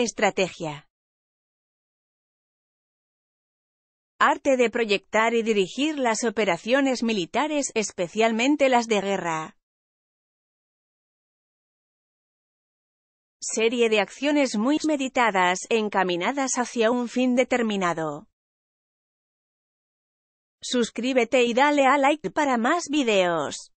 Estrategia. Arte de proyectar y dirigir las operaciones militares, especialmente las de guerra. Serie de acciones muy meditadas, encaminadas hacia un fin determinado. Suscríbete y dale a like para más videos.